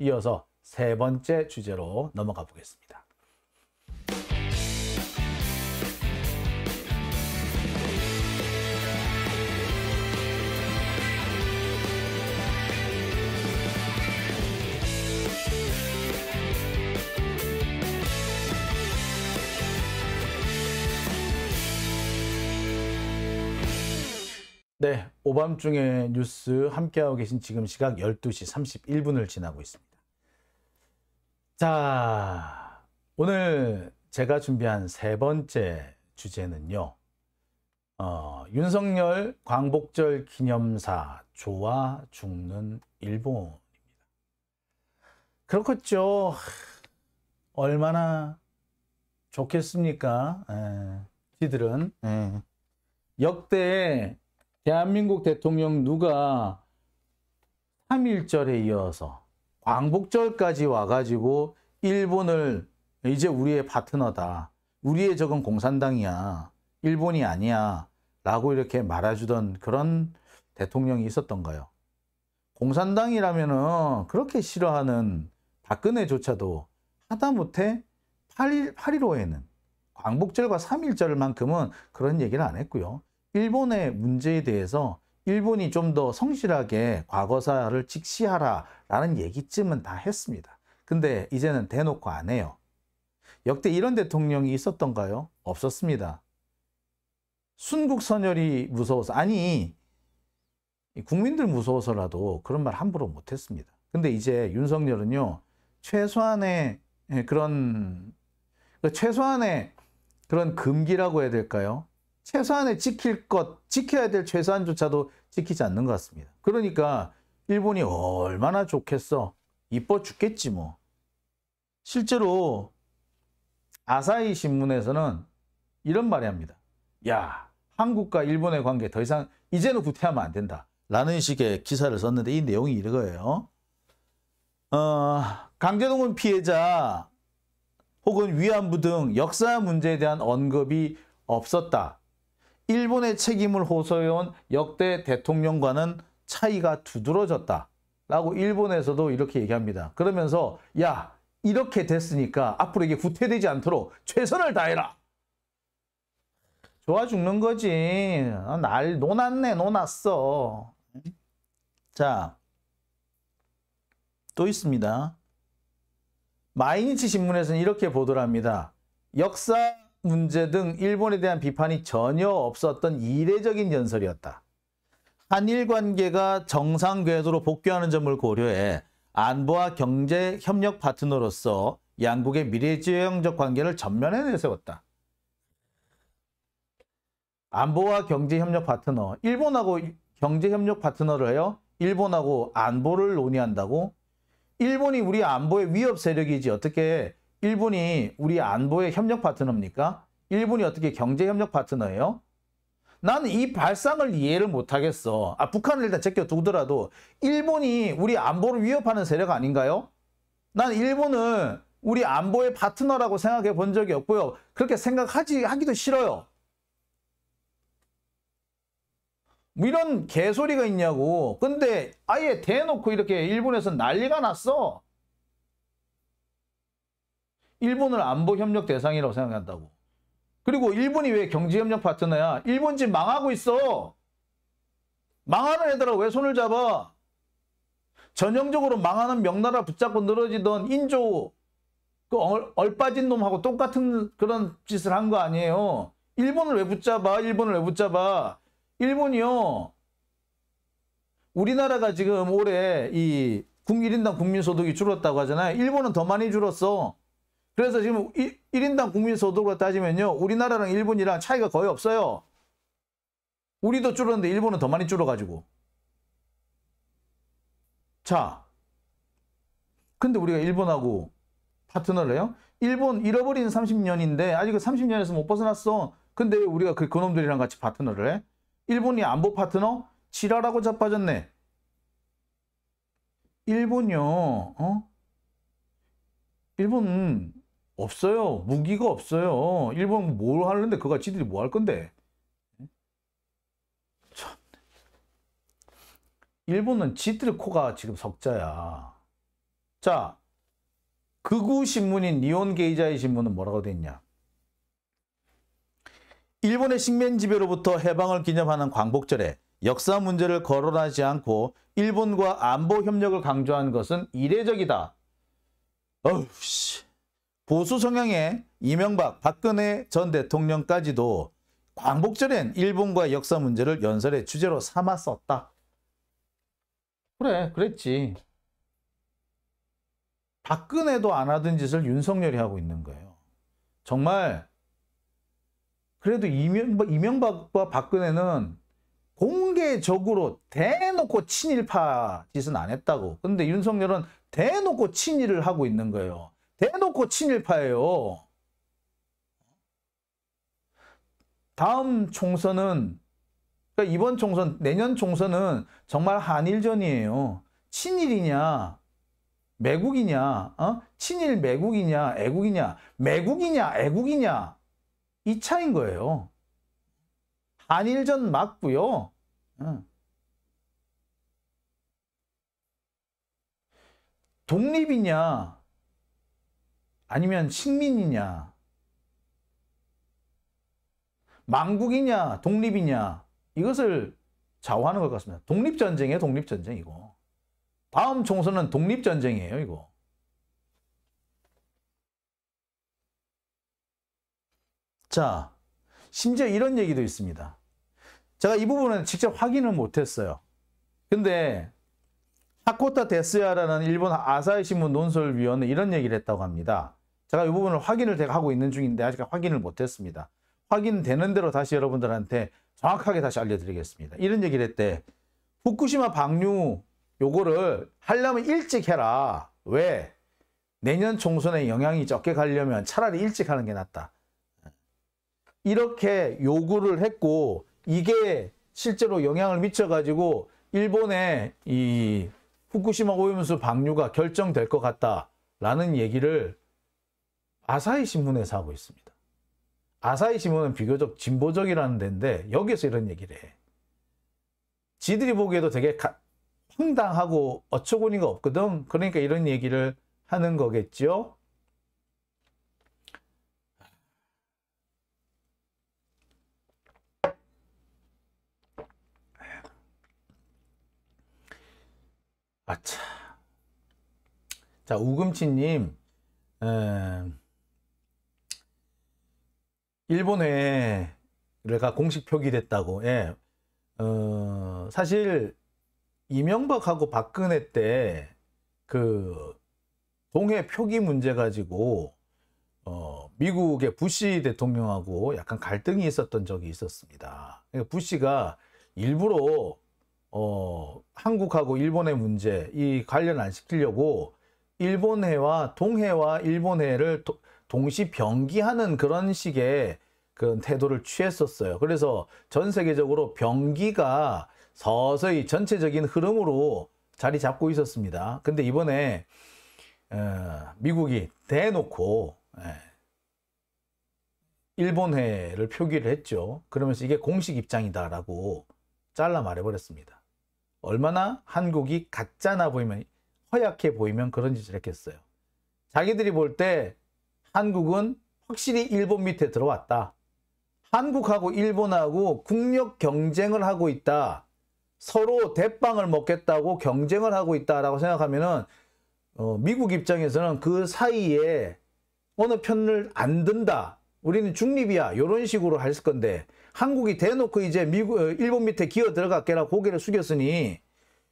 이어서 세 번째 주제로 넘어가 보겠습니다. 네, 오밤중에 뉴스 함께하고 계신 지금 시각 12시 31분을 지나고 있습니다. 자, 오늘 제가 준비한 세 번째 주제는요. 어, 윤석열 광복절 기념사 조와 죽는 일본입니다. 그렇겠죠. 얼마나 좋겠습니까? 에, 들은 역대 대한민국 대통령 누가 3.1절에 이어서 광복절까지 와가지고 일본을 이제 우리의 파트너다. 우리의 적은 공산당이야. 일본이 아니야. 라고 이렇게 말해주던 그런 대통령이 있었던가요? 공산당이라면은 그렇게 싫어하는 박근혜조차도 하다못해 8.1, 8.15에는 광복절과 3.1절만큼은 그런 얘기를 안 했고요. 일본의 문제에 대해서 일본이 좀 더 성실하게 과거사를 직시하라라는 얘기쯤은 다 했습니다. 근데 이제는 대놓고 안 해요. 역대 이런 대통령이 있었던가요? 없었습니다. 순국 선열이 무서워서 아니 국민들 무서워서라도 그런 말 함부로 못했습니다. 근데 이제 윤석열은요 최소한의 예, 그런 그 최소한의 그런 금기라고 해야 될까요? 최소한의 지킬 것, 지켜야 될 최소한조차도 지키지 않는 것 같습니다. 그러니까 일본이 얼마나 좋겠어. 이뻐 죽겠지 뭐. 실제로 아사히 신문에서는 이런 말이 합니다. 야, 한국과 일본의 관계 더 이상 이제는 구태하면 안 된다. 라는 식의 기사를 썼는데 이 내용이 이거예요. 어, 강제동원 피해자 혹은 위안부 등 역사 문제에 대한 언급이 없었다. 일본의 책임을 호소해온 역대 대통령과는 차이가 두드러졌다. 라고 일본에서도 이렇게 얘기합니다. 그러면서 야 이렇게 됐으니까 앞으로 이게 구태되지 않도록 최선을 다해라. 좋아 죽는 거지. 아, 날 논았네 논았어. 자, 또 있습니다. 마이니치 신문에서는 이렇게 보도를 합니다. 역사 문제 등 일본에 대한 비판이 전혀 없었던 이례적인 연설이었다. 한일 관계가 정상 궤도로 복귀하는 점을 고려해 안보와 경제 협력 파트너로서 양국의 미래지향적 관계를 전면에 내세웠다. 안보와 경제협력 파트너, 일본하고 경제협력 파트너를 해요? 일본하고 안보를 논의한다고? 일본이 우리 안보의 위협 세력이지 어떻게 일본이 우리 안보의 협력 파트너입니까? 일본이 어떻게 경제협력 파트너예요? 나는 이 발상을 이해를 못하겠어. 아, 북한을 일단 제껴두더라도 일본이 우리 안보를 위협하는 세력 아닌가요? 난 일본을 우리 안보의 파트너라고 생각해 본 적이 없고요. 그렇게 생각하지 하기도 싫어요. 뭐 이런 개소리가 있냐고. 근데 아예 대놓고 이렇게 일본에서 난리가 났어. 일본을 안보 협력 대상이라고 생각한다고. 그리고 일본이 왜 경제협력 파트너야? 일본 지금 망하고 있어. 망하는 애들하고 왜 손을 잡아? 전형적으로 망하는 명나라 붙잡고 늘어지던 인조 그 얼, 얼빠진 놈하고 똑같은 그런 짓을 한 거 아니에요. 일본을 왜 붙잡아? 일본을 왜 붙잡아? 일본이요. 우리나라가 지금 올해 이 국민인당 국민소득이 줄었다고 하잖아요. 일본은 더 많이 줄었어. 그래서 지금 1, 1인당 국민소득으로 따지면요. 우리나라랑 일본이랑 차이가 거의 없어요. 우리도 줄었는데 일본은 더 많이 줄어가지고. 자, 근데 우리가 일본하고 파트너를 해요? 일본 잃어버린 30년인데 아직 30년에서 못 벗어났어. 근데 우리가 그 그놈들이랑 같이 파트너를 해? 일본이 안보 파트너? 지랄하고 자빠졌네. 일본요. 어? 일본 없어요. 무기가 없어요. 일본 뭘 하는데 그거 지들이 뭐 할 건데. 참. 일본은 지들 코가 지금 석자야. 자, 극우 신문인 니온 게이자의 신문은 뭐라고 되있냐 일본의 식민 지배로부터 해방을 기념하는 광복절에 역사 문제를 거론하지 않고 일본과 안보 협력을 강조한 것은 이례적이다. 어우 씨. 보수 성향의 이명박, 박근혜 전 대통령까지도 광복절엔 일본과 역사 문제를 연설의 주제로 삼았었다. 그래, 그랬지. 박근혜도 안 하던 짓을 윤석열이 하고 있는 거예요. 정말 그래도 이명, 박과 박근혜는 공개적으로 대놓고 친일파 짓은 안 했다고. 근데 윤석열은 대놓고 친일을 하고 있는 거예요. 대놓고 친일파예요. 다음 총선은 그러니까 이번 총선 내년 총선은 정말 한일전이에요. 친일이냐 매국이냐 어? 친일 매국이냐 애국이냐 매국이냐 애국이냐 이 차인 거예요. 한일전 맞고요. 어. 독립이냐 아니면 식민이냐 망국이냐 독립이냐 이것을 좌우하는 것 같습니다. 독립전쟁이에요. 독립전쟁 이거 다음 총선은 독립전쟁이에요. 이거. 자, 심지어 이런 얘기도 있습니다. 제가 이 부분은 직접 확인을 못했어요. 근데 하코타 데스야라는 일본 아사히 신문 논설위원회 이런 얘기를 했다고 합니다. 제가 이 부분을 확인을 제가 하고 있는 중인데 아직 확인을 못했습니다. 확인되는 대로 다시 여러분들한테 정확하게 다시 알려드리겠습니다. 이런 얘기를 했대. 후쿠시마 방류 요거를 하려면 일찍 해라. 왜? 내년 총선에 영향이 적게 가려면 차라리 일찍 하는 게 낫다. 이렇게 요구를 했고 이게 실제로 영향을 미쳐가지고 일본의 이 후쿠시마 오염수 방류가 결정될 것 같다라는 얘기를 아사히 신문에서 하고 있습니다. 아사히 신문은 비교적 진보적이라는 데인데 여기서 이런 얘기를 해. 지들이 보기에도 되게 가, 황당하고 어처구니가 없거든. 그러니까 이런 얘기를 하는 거겠지 아차. 자, 우금치님, 음, 일본 회가 공식 표기됐다고. 예. 어, 사실 이명박하고 박근혜 때 그 동해 표기 문제 가지고 어, 미국의 부시 대통령하고 약간 갈등이 있었던 적이 있었습니다. 그러니까 부시가 일부러 어, 한국하고 일본의 문제 이 관련 안 시키려고 일본해와 동해와 일본해를 동시 병기하는 그런 식의 그런 태도를 취했었어요. 그래서 전 세계적으로 병기가 서서히 전체적인 흐름으로 자리 잡고 있었습니다. 근데 이번에 어, 미국이 대놓고 예, 일본해를 표기를 했죠. 그러면서 이게 공식 입장이다라고 잘라 말해버렸습니다. 얼마나 한국이 가짜나 보이면 허약해 보이면 그런 짓을 했겠어요. 자기들이 볼때 한국은 확실히 일본 밑에 들어왔다. 한국하고 일본하고 국력 경쟁을 하고 있다. 서로 대빵을 먹겠다고 경쟁을 하고 있다라고 생각하면은 어, 미국 입장에서는 그 사이에 어느 편을 안 든다. 우리는 중립이야. 이런 식으로 할 건데 한국이 대놓고 이제 미국 어, 일본 밑에 기어 들어갔게라 고개를 숙였으니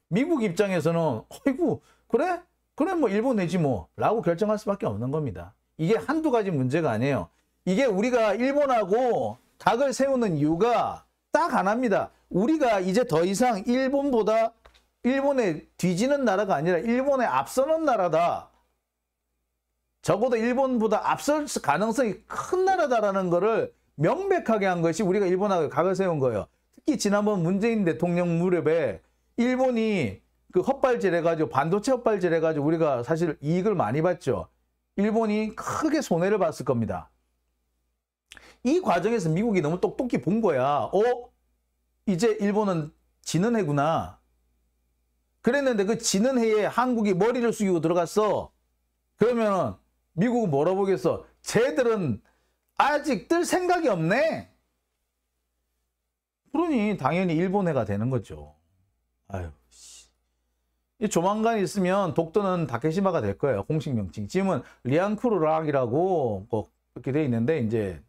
미국 입장에서는 어이구 그래 그래 뭐 일본 내지 뭐라고 결정할 수밖에 없는 겁니다. 이게 한두 가지 문제가 아니에요. 이게 우리가 일본하고 각을 세우는 이유가 딱 하나입니다. 우리가 이제 더 이상 일본보다 일본에 뒤지는 나라가 아니라 일본에 앞서는 나라다. 적어도 일본보다 앞설 가능성이 큰 나라다라는 것을 명백하게 한 것이 우리가 일본하고 각을 세운 거예요. 특히 지난번 문재인 대통령 무렵에 일본이 그 헛발질 해가지고 반도체 헛발질 해가지고 우리가 사실 이익을 많이 봤죠. 일본이 크게 손해를 봤을 겁니다. 이 과정에서 미국이 너무 똑똑히 본 거야. 어? 이제 일본은 지는 해구나. 그랬는데 그 지는 해에 한국이 머리를 숙이고 들어갔어. 그러면 미국은 뭐라 보겠어? 쟤들은 아직 뜰 생각이 없네. 그러니 당연히 일본 해가 되는 거죠. 아유. 조만간 있으면 독도는 다케시마가 될 거예요. 공식 명칭. 지금은 리앙쿠르락이라고 이렇게 뭐 돼 있는데 이제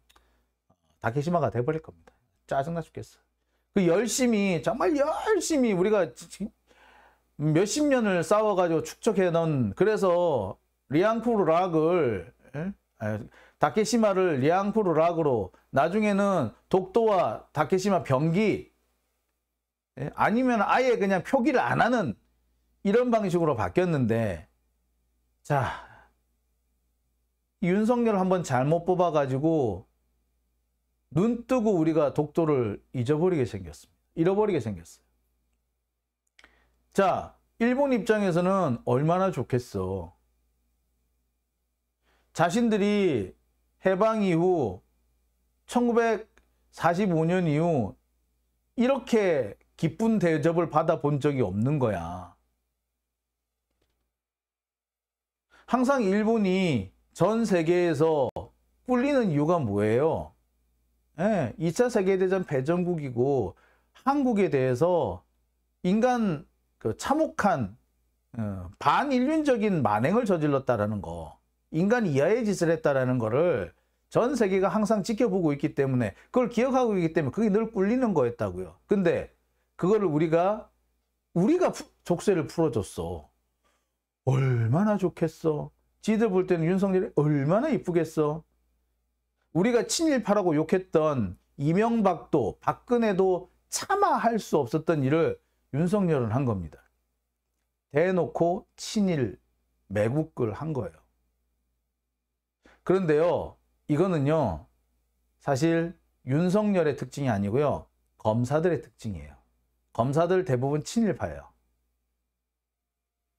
다케시마가 돼버릴 겁니다. 짜증나 죽겠어. 그 열심히 정말 열심히 우리가 몇십 년을 싸워가지고 축적해 놓은 그래서 리앙쿠르락을 예? 아, 다케시마를 리앙쿠르락으로 나중에는 독도와 다케시마 병기 예? 아니면 아예 그냥 표기를 안 하는 이런 방식으로 바뀌었는데 자 윤석열 한번 잘못 뽑아 가지고 눈 뜨고 우리가 독도를 잊어버리게 생겼습니다. 잃어버리게 생겼어요. 자 일본 입장에서는 얼마나 좋겠어. 자신들이 해방 이후 1945년 이후 이렇게 기쁜 대접을 받아본 적이 없는 거야. 항상 일본이 전 세계에서 꿀리는 이유가 뭐예요? 예, 2차 세계대전 배전국이고 한국에 대해서 인간 그 참혹한 어, 반인륜적인 만행을 저질렀다라는 거 인간 이하의 짓을 했다라는 거를 전 세계가 항상 지켜보고 있기 때문에 그걸 기억하고 있기 때문에 그게 늘 꿀리는 거였다고요 근데 그거를 우리가 우리가 족쇄를 풀어줬어 얼마나 좋겠어. 지들 볼 때는 윤석열이 얼마나 이쁘겠어. 우리가 친일파라고 욕했던 이명박도 박근혜도 차마 할수 없었던 일을 윤석열은 한 겁니다. 대놓고 친일 매국을 한 거예요. 그런데요, 이거는요, 사실 윤석열의 특징이 아니고요, 검사들의 특징이에요. 검사들 대부분 친일파예요.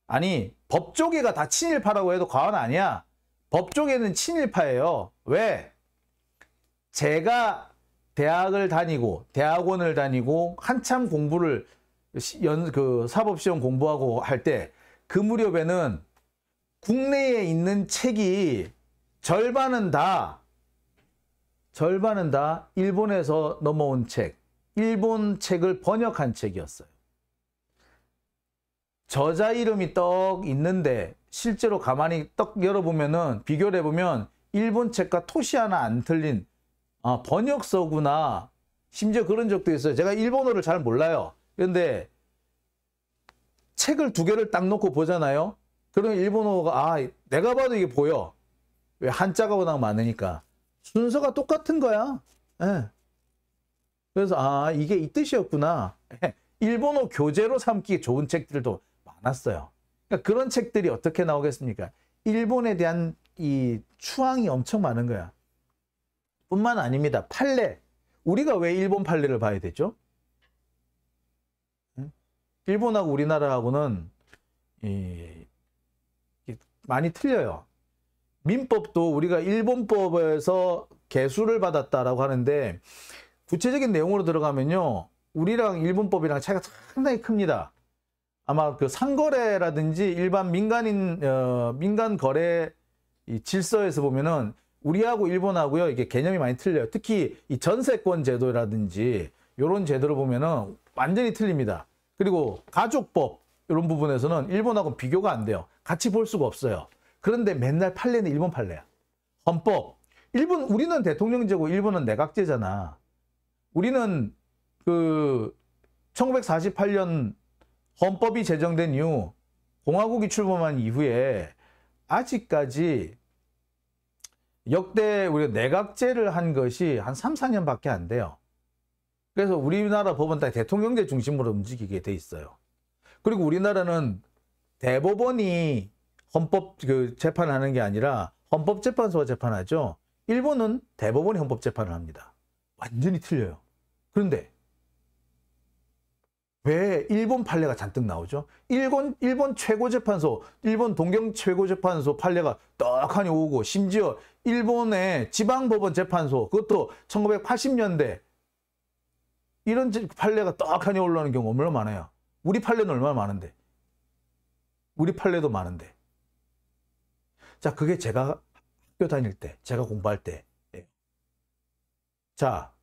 아니 법조계가 다 친일파라고 해도 과언 아니야. 법조계는 친일파예요. 왜? 제가 대학을 다니고 대학원을 다니고 한참 공부를 연그 사법시험 공부하고 할 때 그 무렵에는 국내에 있는 책이 절반은 다 절반은 다 일본에서 넘어온 책, 일본 책을 번역한 책이었어요. 저자 이름이 떡 있는데 실제로 가만히 떡 열어보면은 비교를 해보면 일본 책과 토시 하나 안 틀린 아, 번역서구나 심지어 그런 적도 있어요. 제가 일본어를 잘 몰라요. 그런데 책을 두 개를 딱 놓고 보잖아요. 그러면 일본어가 아 내가 봐도 이게 보여. 왜 한자가 워낙 많으니까 순서가 똑같은 거야. 네. 그래서 아 이게 이 뜻이었구나. 일본어 교재로 삼기 좋은 책들도 않았어요. 그러니까 그런 책들이 어떻게 나오겠습니까? 일본에 대한 이 추앙이 엄청 많은 거야. 뿐만 아닙니다. 판례. 우리가 왜 일본 판례를 봐야 되죠? 일본하고 우리나라하고는 이, 많이 틀려요. 민법도 우리가 일본법에서 개수를 받았다라고 하는데 구체적인 내용으로 들어가면요. 우리랑 일본법이랑 차이가 상당히 큽니다. 아마 그 상거래라든지 일반 민간인 어, 민간 거래 질서에서 보면은 우리하고 일본하고요 이게 개념이 많이 틀려요. 특히 이 전세권 제도라든지 이런 제도를 보면은 완전히 틀립니다. 그리고 가족법 이런 부분에서는 일본하고 비교가 안 돼요. 같이 볼 수가 없어요. 그런데 맨날 판례는 일본 판례야. 헌법. 일본 우리는 대통령제고 일본은 내각제잖아. 우리는 그 1948년 헌법이 제정된 이후 공화국이 출범한 이후에 아직까지 역대 우리가 내각제를 한 것이 한 3, 4년밖에 안 돼요. 그래서 우리나라 법은 다 대통령제 중심으로 움직이게 돼 있어요. 그리고 우리나라는 대법원이 헌법 그재판 하는 게 아니라 헌법재판소가 재판하죠. 일본은 대법원이 헌법재판을 합니다. 완전히 틀려요. 그런데 왜 일본 판례가 잔뜩 나오죠? 일본, 일본 최고재판소, 일본 동경 최고재판소 판례가 떡하니 오고 심지어 일본의 지방법원 재판소 그것도 1980년대 이런 판례가 떡하니 올라오는 경우 얼마나 많아요. 우리 판례는 얼마나 많은데. 우리 판례도 많은데. 자 그게 제가 학교 다닐 때 제가 공부할 때. 자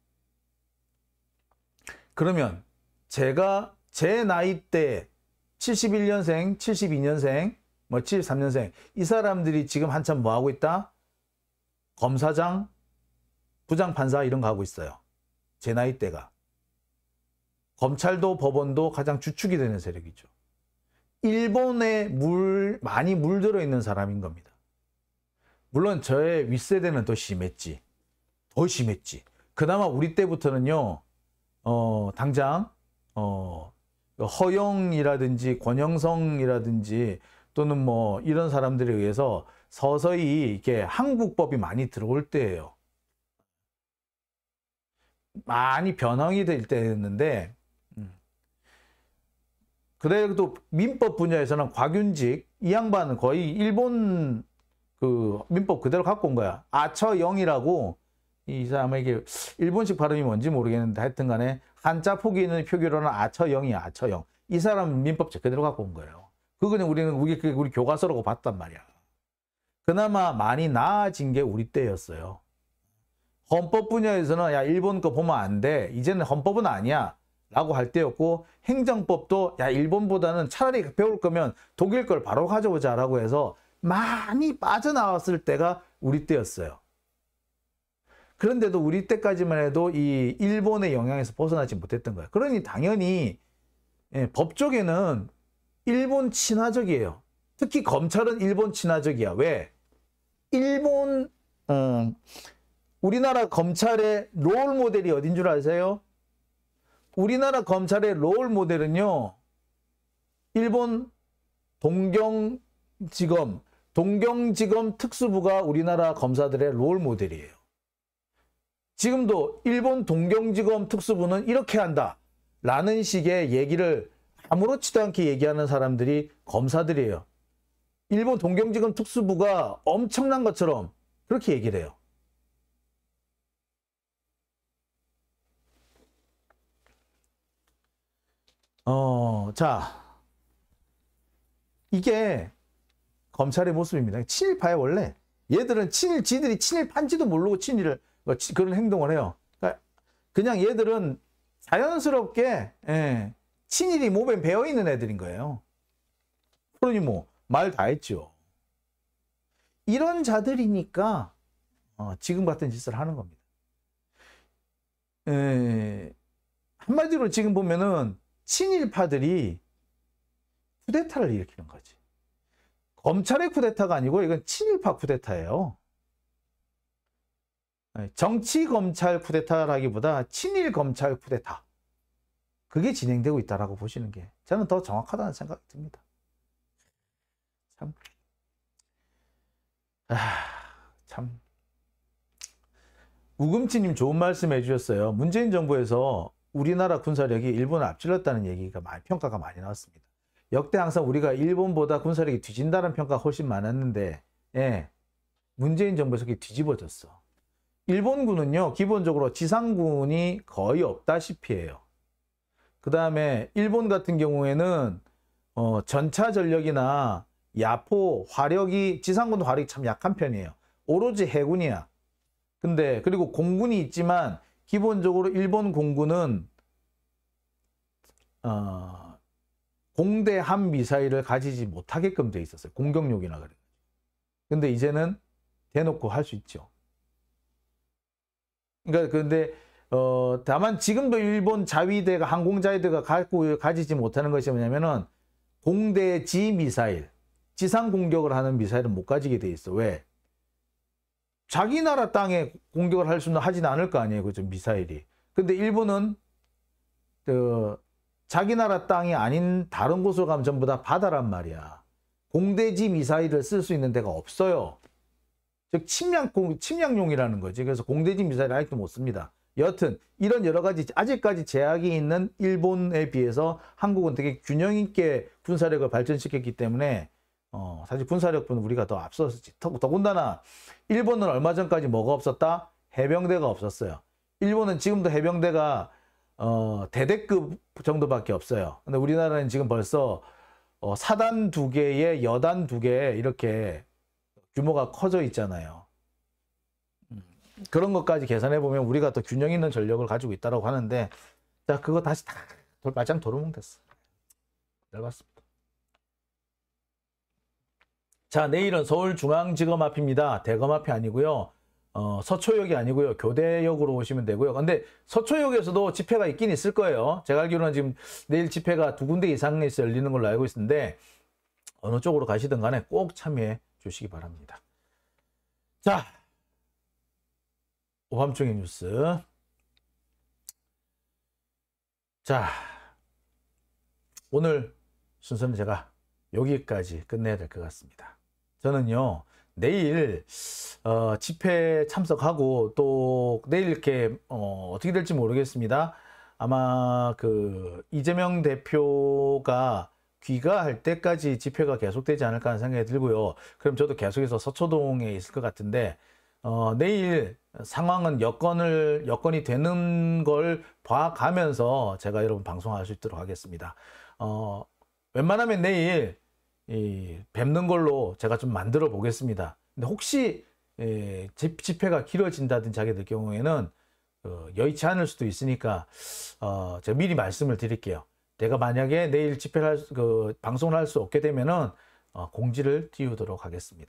그러면 제가 제 나이 때 71년생, 72년생, 뭐 73년생 이 사람들이 지금 한참 뭐 하고 있다? 검사장, 부장판사 이런 거 하고 있어요. 제 나이 때가. 검찰도 법원도 가장 주축이 되는 세력이죠. 일본에 물 많이 물들어 있는 사람인 겁니다. 물론 저의 윗세대는 더 심했지. 더 심했지. 그나마 우리 때부터는요. 어, 당장 어, 허용이라든지 권영성이라든지 또는 뭐 이런 사람들에 의해서 서서히 이게 한국법이 많이 들어올 때예요. 많이 변형이 될 때였는데 음. 그래도 민법 분야에서는 곽윤직 이 양반은 거의 일본 그 민법 그대로 갖고 온 거야. 아처영이라고 이 사람에게 일본식 발음이 뭔지 모르겠는데 하여튼간에 한자 포기 있는 표기로는 아처형이야아처형이 사람은 민법제 그대로 갖고 온 거예요. 그거는 우리는 우리, 우리 교과서라고 봤단 말이야. 그나마 많이 나아진 게 우리 때였어요. 헌법 분야에서는 야 일본 거 보면 안 돼. 이제는 헌법은 아니야. 라고 할 때였고 행정법도 야 일본보다는 차라리 배울 거면 독일 걸 바로 가져오자 라고 해서 많이 빠져나왔을 때가 우리 때였어요. 그런데도 우리 때까지만 해도 이 일본의 영향에서 벗어나지 못했던 거야. 그러니 당연히 예, 법 쪽에는 일본 친화적이에요. 특히 검찰은 일본 친화적이야. 왜? 일본 음, 우리나라 검찰의 롤 모델이 어딘 줄 아세요? 우리나라 검찰의 롤 모델은요. 일본 동경지검, 동경지검 특수부가 우리나라 검사들의 롤 모델이에요. 지금도 일본 동경지검 특수부는 이렇게 한다 라는 식의 얘기를 아무렇지도 않게 얘기하는 사람들이 검사들이에요. 일본 동경지검 특수부가 엄청난 것처럼 그렇게 얘기를 해요. 어, 자. 이게 검찰의 모습입니다. 친일파야, 원래. 얘들은 친일, 지들이 친일파인지도 모르고 친일을 뭐 그런 행동을 해요. 그러니까 그냥 얘들은 자연스럽게 예, 친일이 몸에 배어있는 애들인 거예요. 그러니 뭐 말 다 했죠. 이런 자들이니까 어, 지금 같은 짓을 하는 겁니다. 에, 예, 한마디로 지금 보면은 친일파들이 쿠데타를 일으키는 거지. 검찰의 쿠데타가 아니고 이건 친일파 쿠데타예요. 정치 검찰 쿠데타라기보다 친일 검찰 쿠데타 그게 진행되고 있다라고 보시는 게 저는 더 정확하다는 생각이 듭니다. 참, 아, 참. 우금치님 좋은 말씀 해주셨어요. 문재인 정부에서 우리나라 군사력이 일본을 앞질렀다는 얘기가 많이, 평가가 많이 나왔습니다. 역대 항상 우리가 일본보다 군사력이 뒤진다는 평가가 훨씬 많았는데, 예, 문재인 정부에서 그게 뒤집어졌어. 일본군은요 기본적으로 지상군이 거의 없다시피 해요. 그 다음에 일본 같은 경우에는 어, 전차 전력이나 야포 화력이 지상군 화력이 참 약한 편이에요. 오로지 해군이야. 근데 그리고 공군이 있지만 기본적으로 일본 공군은 어, 공대함 미사일을 가지지 못하게끔 돼 있었어요. 공격력이나 그래. 근데 이제는 대놓고 할 수 있죠. 그러니까 그런데 어 다만 지금도 일본 자위대가 항공자위대가 갖고 가지지 못하는 것이 뭐냐면은 공대지 미사일 지상 공격을 하는 미사일은 못 가지게 돼 있어 왜 자기 나라 땅에 공격을 할 수는 하진 않을 거 아니에요 그죠 미사일이 근데 일본은 그 자기 나라 땅이 아닌 다른 곳으로 가면 전부 다 바다란 말이야 공대지 미사일을 쓸 수 있는 데가 없어요 즉 침략 공, 침략용이라는 거지. 그래서 공대지 미사일 아직도 못 씁니다. 여튼 이런 여러 가지 아직까지 제약이 있는 일본에 비해서 한국은 되게 균형 있게 군사력을 발전시켰기 때문에 어, 사실 군사력보다 우리가 더 앞섰지. 더군다나 일본은 얼마 전까지 뭐가 없었다? 해병대가 없었어요. 일본은 지금도 해병대가 어, 대대급 정도밖에 없어요. 근데 우리나라는 지금 벌써 어, 사단 두 개에 여단 두 개에 이렇게 규모가 커져 있잖아요. 그런 것까지 계산해 보면 우리가 더 균형 있는 전력을 가지고 있다라고 하는데 자 그거 다시 다 말짱 도루묵 됐어. 넓었습니다. 자 내일은 서울중앙지검 앞입니다. 대검 앞이 아니고요. 어, 서초역이 아니고요. 교대역으로 오시면 되고요. 근데 서초역에서도 집회가 있긴 있을 거예요. 제가 알기로는 지금 내일 집회가 두 군데 이상에서 열리는 걸로 알고 있는데 어느 쪽으로 가시든 간에 꼭 참여해 주시기 바랍니다. 자, 오밤중의 뉴스. 자, 오늘 순서는 제가 여기까지 끝내야 될 것 같습니다. 저는요, 내일 어, 집회 참석하고 또 내일 이렇게 어, 어떻게 될지 모르겠습니다. 아마 그 이재명 대표가 귀가할 때까지 집회가 계속되지 않을까 하는 생각이 들고요. 그럼 저도 계속해서 서초동에 있을 것 같은데 어, 내일 상황은 여건을 여건이 되는 걸 봐가면서 제가 여러분 방송할 수 있도록 하겠습니다. 어, 웬만하면 내일 이, 뵙는 걸로 제가 좀 만들어 보겠습니다. 근데 혹시 예, 집회가 길어진다든지 하게 될 경우에는 어, 여의치 않을 수도 있으니까 어, 제가 미리 말씀을 드릴게요. 내가 만약에 내일 집회를 할, 그 방송을 할 수 없게 되면은 어, 공지를 띄우도록 하겠습니다.